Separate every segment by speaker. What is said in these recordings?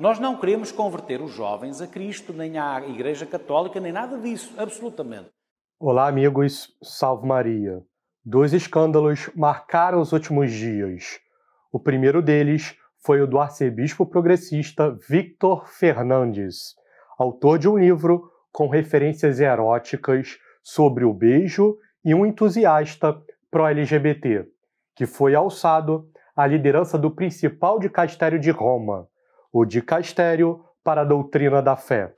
Speaker 1: Nós não queremos converter os jovens a Cristo, nem à Igreja Católica, nem nada disso, absolutamente.
Speaker 2: Olá, amigos, salve Maria. Dois escândalos marcaram os últimos dias. O primeiro deles foi o do arcebispo progressista Victor Fernandes, autor de um livro com referências eróticas sobre o beijo e um entusiasta pró-LGBT, que foi alçado à liderança do principal dicastério de Roma o de Castério, para doctrina de la fe.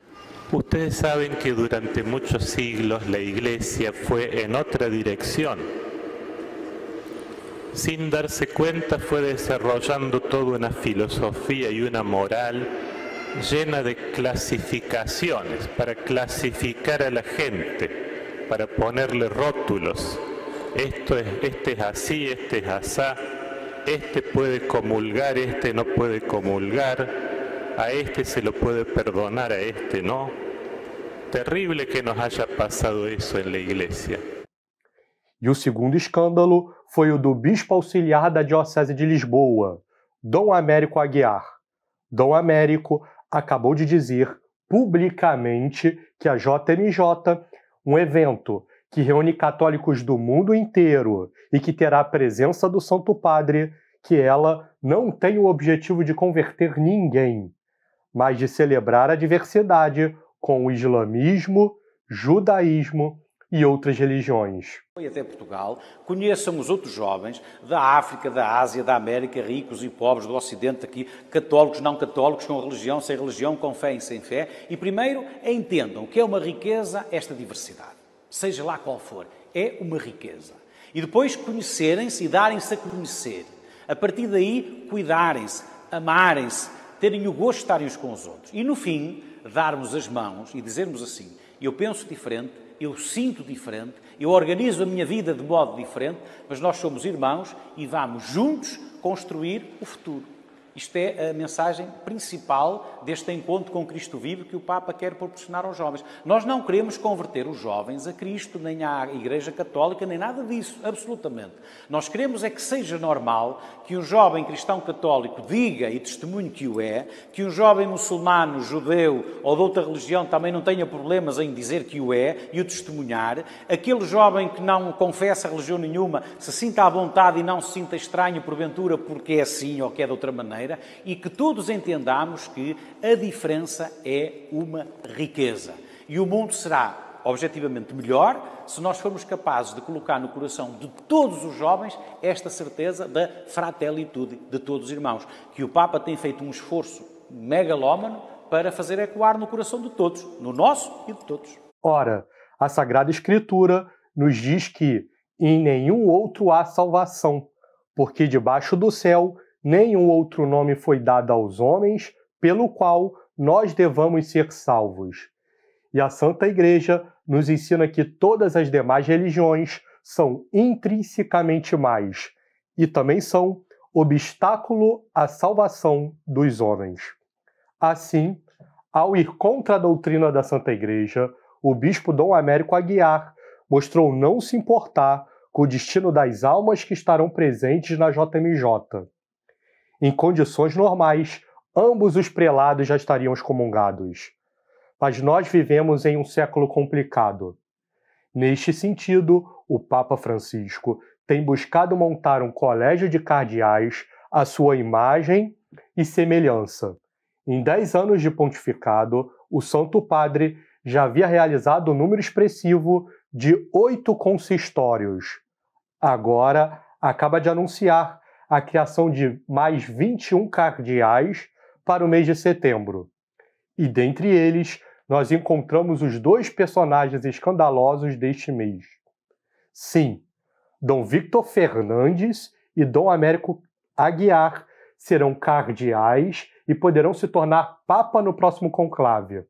Speaker 1: Ustedes saben que durante muchos siglos la iglesia fue en otra dirección. Sin darse cuenta fue desarrollando toda una filosofía y una moral llena de clasificaciones para clasificar a la gente, para ponerle rótulos. Esto es, este es así, este es asá, este puede comulgar, este no puede comulgar a este se lo puede perdonar, a este no. Terrível que nos haya passado isso en la iglesia.
Speaker 2: E o segundo escândalo foi o do bispo auxiliar da Diocese de Lisboa, Dom Américo Aguiar. Dom Américo acabou de dizer publicamente que a JMJ, um evento que reúne católicos do mundo inteiro e que terá a presença do Santo Padre, que ela não tem o objetivo de converter ninguém, mas de celebrar a diversidade com o islamismo, judaísmo e outras religiões.
Speaker 1: E até Portugal, conheçamos outros jovens da África, da Ásia, da América, ricos e pobres, do Ocidente aqui, católicos, não católicos, com religião, sem religião, com fé e sem fé, e primeiro entendam que é uma riqueza esta diversidade, seja lá qual for, é uma riqueza. E depois conhecerem-se e darem-se a conhecer. A partir daí, cuidarem-se, amarem-se, terem o gosto de estarem uns com os outros. E no fim, darmos as mãos e dizermos assim: eu penso diferente, eu sinto diferente, eu organizo a minha vida de modo diferente, mas nós somos irmãos e vamos juntos construir o futuro. Isto é a mensagem principal deste encontro com Cristo vivo que o Papa quer proporcionar aos jovens. Nós não queremos converter os jovens a Cristo, nem à Igreja Católica, nem nada disso, absolutamente. Nós queremos é que seja normal que um jovem cristão católico diga e testemunhe que o é, que um jovem muçulmano, judeu ou de outra religião também não tenha problemas em dizer que o é e o testemunhar. Aquele jovem que não confessa religião nenhuma se sinta à vontade e não se sinta estranho, porventura, porque é assim ou que é de outra maneira maneira e que todos entendamos que a diferença é uma riqueza. E o mundo será objetivamente melhor se nós formos capazes de colocar no coração de todos os jovens esta certeza da fraternidade de todos os irmãos, que o Papa tem feito um esforço megalómano para fazer ecoar no coração de todos, no nosso e de todos.
Speaker 2: Ora, a Sagrada Escritura nos diz que em nenhum outro há salvação, porque debaixo do céu nenhum outro nome foi dado aos homens pelo qual nós devamos ser salvos. E a Santa Igreja nos ensina que todas as demais religiões são intrinsecamente mais e também são obstáculo à salvação dos homens. Assim, ao ir contra a doutrina da Santa Igreja, o bispo Dom Américo Aguiar mostrou não se importar com o destino das almas que estarão presentes na JMJ em condições normais, ambos os prelados já estariam excomungados. Mas nós vivemos em um século complicado. Neste sentido, o Papa Francisco tem buscado montar um colégio de cardeais à sua imagem e semelhança. Em dez anos de pontificado, o Santo Padre já havia realizado um número expressivo de oito consistórios. Agora, acaba de anunciar a criação de mais 21 cardeais para o mês de setembro. E dentre eles, nós encontramos os dois personagens escandalosos deste mês. Sim, Dom Victor Fernandes e Dom Américo Aguiar serão cardeais e poderão se tornar papa no próximo conclave.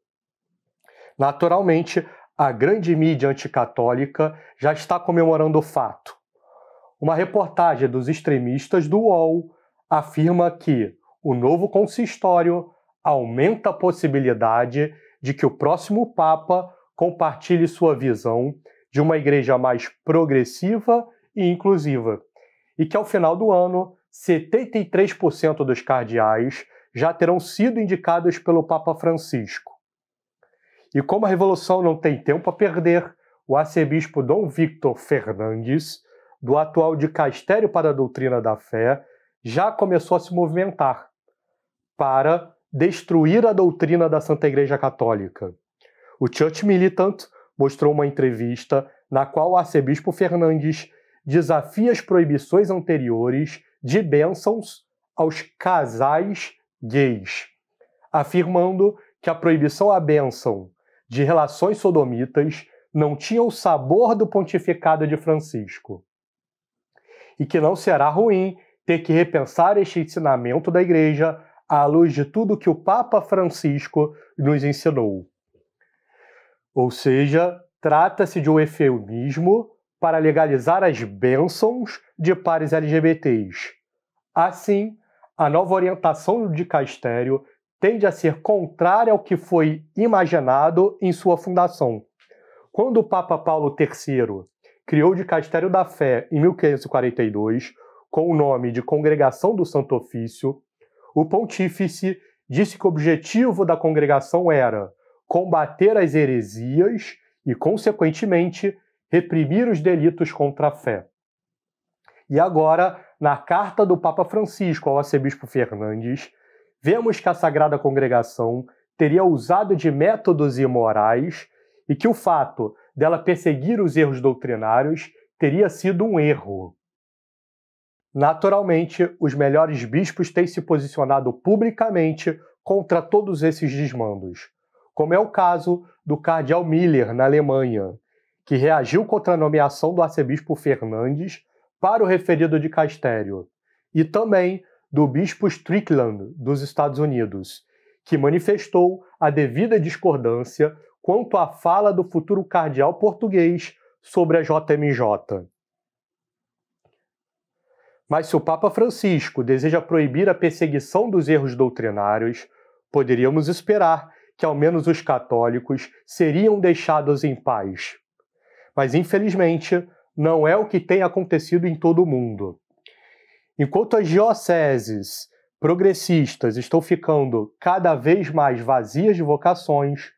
Speaker 2: Naturalmente, a grande mídia anticatólica já está comemorando o fato. Uma reportagem dos extremistas do UOL afirma que o novo consistório aumenta a possibilidade de que o próximo Papa compartilhe sua visão de uma igreja mais progressiva e inclusiva, e que ao final do ano, 73% dos cardeais já terão sido indicados pelo Papa Francisco. E como a revolução não tem tempo a perder, o arcebispo Dom Victor Fernandes do atual dicastério para a doutrina da fé, já começou a se movimentar para destruir a doutrina da Santa Igreja Católica. O Church Militant mostrou uma entrevista na qual o arcebispo Fernandes desafia as proibições anteriores de bênçãos aos casais gays, afirmando que a proibição à bênção de relações sodomitas não tinha o sabor do pontificado de Francisco e que não será ruim ter que repensar este ensinamento da Igreja à luz de tudo que o Papa Francisco nos ensinou. Ou seja, trata-se de um eufemismo para legalizar as bênçãos de pares LGBTs. Assim, a nova orientação de Castério tende a ser contrária ao que foi imaginado em sua fundação. Quando o Papa Paulo III criou o Dicastério da Fé em 1542, com o nome de Congregação do Santo Ofício, o pontífice disse que o objetivo da congregação era combater as heresias e, consequentemente, reprimir os delitos contra a fé. E agora, na carta do Papa Francisco ao arcebispo Fernandes, vemos que a Sagrada Congregação teria usado de métodos imorais e que o fato dela perseguir os erros doutrinários teria sido um erro. Naturalmente, os melhores bispos têm se posicionado publicamente contra todos esses desmandos, como é o caso do cardeal Miller, na Alemanha, que reagiu contra a nomeação do arcebispo Fernandes para o referido de Castério, e também do bispo Strickland, dos Estados Unidos, que manifestou a devida discordância quanto à fala do futuro cardeal português sobre a JMJ. Mas se o Papa Francisco deseja proibir a perseguição dos erros doutrinários, poderíamos esperar que ao menos os católicos seriam deixados em paz. Mas infelizmente, não é o que tem acontecido em todo o mundo. Enquanto as dioceses progressistas estão ficando cada vez mais vazias de vocações,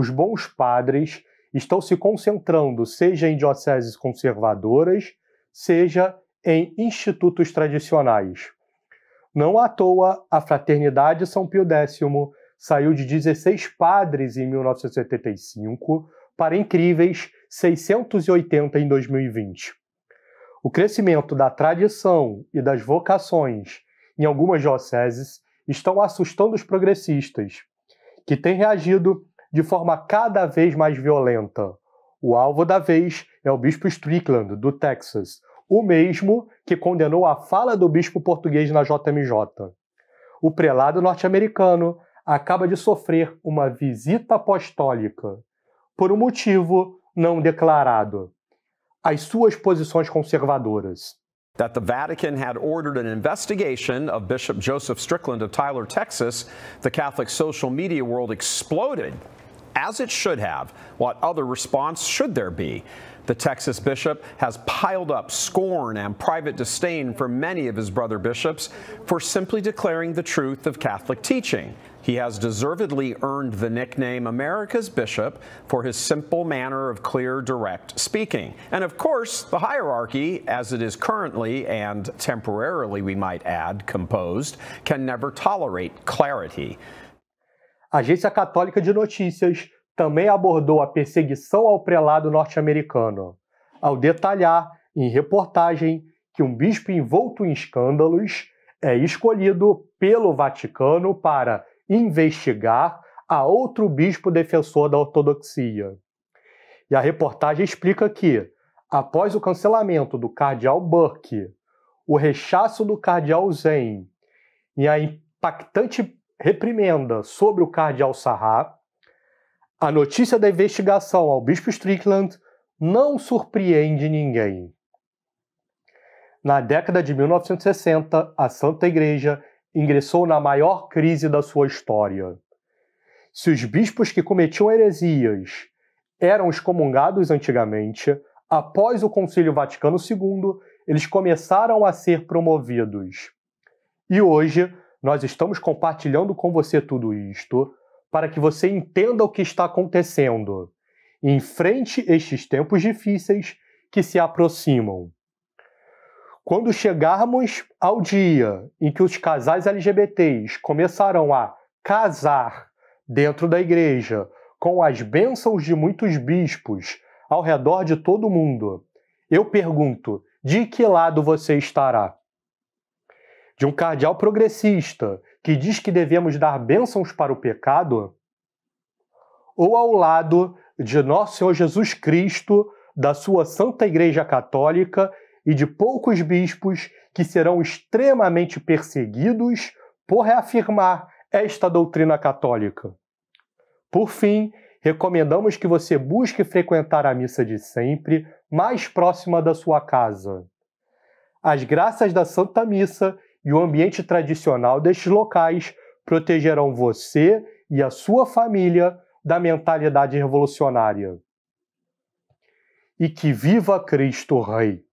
Speaker 2: os bons padres estão se concentrando, seja em dioceses conservadoras, seja em institutos tradicionais. Não à toa, a Fraternidade São Pio X saiu de 16 padres em 1975 para incríveis 680 em 2020. O crescimento da tradição e das vocações em algumas dioceses estão assustando os progressistas, que têm reagido de forma cada vez mais violenta. O alvo da vez é o bispo Strickland, do Texas, o mesmo que condenou a fala do bispo português na JMJ. O prelado norte-americano acaba de sofrer uma visita apostólica, por um motivo não declarado: as suas posições conservadoras. that the Vatican had ordered an investigation of Bishop Joseph Strickland of Tyler, Texas, the Catholic social media world exploded, as it should have. What other response should there be? The Texas bishop has piled up scorn and private disdain for many of his brother bishops for simply declaring the truth of Catholic teaching. He has deservedly earned the nickname America's Bishop for his simple manner of clear, direct speaking. And of course, the hierarchy, as it is currently and temporarily, we might add, composed, can never tolerate clarity. A Agência Católica de Notícias também abordou a perseguição ao prelado norte-americano, ao detalhar em reportagem que um bispo envolto em escândalos é escolhido pelo Vaticano para investigar a outro bispo defensor da ortodoxia. E a reportagem explica que, após o cancelamento do cardeal Burke, o rechaço do cardeal Zen e a impactante reprimenda sobre o cardeal Sarra, a notícia da investigação ao bispo Strickland não surpreende ninguém. Na década de 1960, a Santa Igreja ingressou na maior crise da sua história. Se os bispos que cometiam heresias eram excomungados antigamente, após o Concílio Vaticano II, eles começaram a ser promovidos. E hoje, nós estamos compartilhando com você tudo isto para que você entenda o que está acontecendo. Enfrente estes tempos difíceis que se aproximam. Quando chegarmos ao dia em que os casais LGBTs começarão a casar dentro da igreja, com as bênçãos de muitos bispos ao redor de todo o mundo, eu pergunto: de que lado você estará? De um cardeal progressista que diz que devemos dar bênçãos para o pecado? Ou ao lado de Nosso Senhor Jesus Cristo, da sua Santa Igreja Católica, e de poucos bispos que serão extremamente perseguidos por reafirmar esta doutrina católica. Por fim, recomendamos que você busque frequentar a missa de sempre mais próxima da sua casa. As graças da Santa Missa e o ambiente tradicional destes locais protegerão você e a sua família da mentalidade revolucionária. E que viva Cristo Rei!